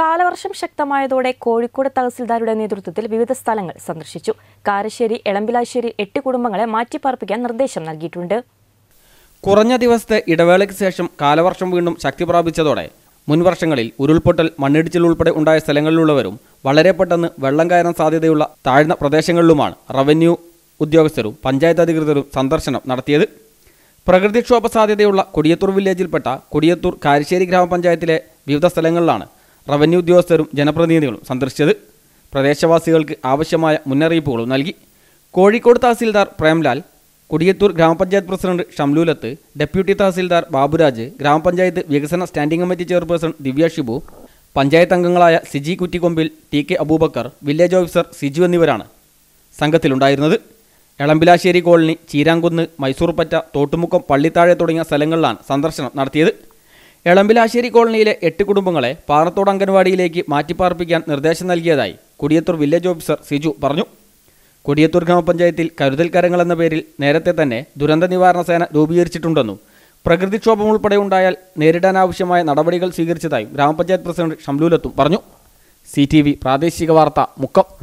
കാലവർഷം ശക്തമായതോടെ കോഴിക്കോട് തഹസിൽദാരുടെ നേതൃത്വത്തിൽ വിവിധ സ്ഥലങ്ങൾ സന്ദർശിച്ചു കാരശ്ശേരി എളമ്പിലാശ്ശേരി എട്ട് കുടുംബങ്ങളെ മാറ്റിപ്പാർപ്പിക്കാൻ നിർദ്ദേശം നൽകിയിട്ടുണ്ട് കുറഞ്ഞ ദിവസത്തെ ഇടവേളയ്ക്ക് ശേഷം കാലവർഷം വീണ്ടും ശക്തി പ്രാപിച്ചതോടെ മുൻവർഷങ്ങളിൽ ഉരുൾപൊട്ടൽ മണ്ണിടിച്ചിൽ ഉൾപ്പെടെ ഉണ്ടായ സ്ഥലങ്ങളിലുള്ളവരും വളരെ പെട്ടെന്ന് വെള്ളം കയറാൻ സാധ്യതയുള്ള താഴ്ന്ന പ്രദേശങ്ങളിലുമാണ് റവന്യൂ ഉദ്യോഗസ്ഥരും പഞ്ചായത്ത് അധികൃതരും സന്ദർശനം നടത്തിയത് പ്രകൃതിക്ഷോഭ സാധ്യതയുള്ള കൊടിയത്തൂർ വില്ലേജിൽപ്പെട്ട കൊടിയത്തൂർ കാരശ്ശേരി ഗ്രാമപഞ്ചായത്തിലെ വിവിധ സ്ഥലങ്ങളിലാണ് റവന്യൂ ഉദ്യോഗസ്ഥരും ജനപ്രതിനിധികളും സന്ദർശിച്ചത് പ്രദേശവാസികൾക്ക് ആവശ്യമായ മുന്നറിയിപ്പുകളും നൽകി കോഴിക്കോട് തഹസിൽദാർ പ്രേംലാൽ കുടിയത്തൂർ ഗ്രാമപഞ്ചായത്ത് പ്രസിഡന്റ് ഷംലൂലത്ത് ഡെപ്യൂട്ടി തഹസിൽദാർ ബാബുരാജ് ഗ്രാമപഞ്ചായത്ത് വികസന standing committee chairperson Divya Shibu panchayat അംഗങ്ങളായ Siji Kuttikkombil T K Abubakar village officer Siju എന്നിവരാണ് സംഘത്തിലുണ്ടായിരുന്നത് എളമ്പിലാശ്ശേരി കോളനി ചീരാങ്കുന്ന് മൈസൂർപ്പറ്റ തോട്ടുമുക്കം പള്ളിത്താഴെ തുടങ്ങിയ സ്ഥലങ്ങളിലാണ് സന്ദർശനം നടത്തിയത് എളമ്പിലാശ്ശേരി കോളനിയിലെ എട്ട് കുടുംബങ്ങളെ പാറത്തോട് അംഗൻവാടിയിലേക്ക് മാറ്റിപ്പാർപ്പിക്കാൻ നിർദ്ദേശം നൽകിയതായി കൊടിയത്തൂർ വില്ലേജ് ഓഫീസർ സിജു പറഞ്ഞു കൊടിയത്തൂർ ഗ്രാമപഞ്ചായത്തിൽ കരുതൽക്കരങ്ങൾ എന്ന പേരിൽ നേരത്തെ തന്നെ ദുരന്ത നിവാരണ സേന രൂപീകരിച്ചിട്ടുണ്ടെന്നും പ്രകൃതിക്ഷോഭം ഉൾപ്പെടെ ഉണ്ടായാൽ നേരിടാനാവശ്യമായ നടപടികൾ സ്വീകരിച്ചതായും ഗ്രാമപഞ്ചായത്ത് പ്രസിഡന്റ് ഷംലൂലത്തും പറഞ്ഞു സി പ്രാദേശിക വാർത്ത മുക്കം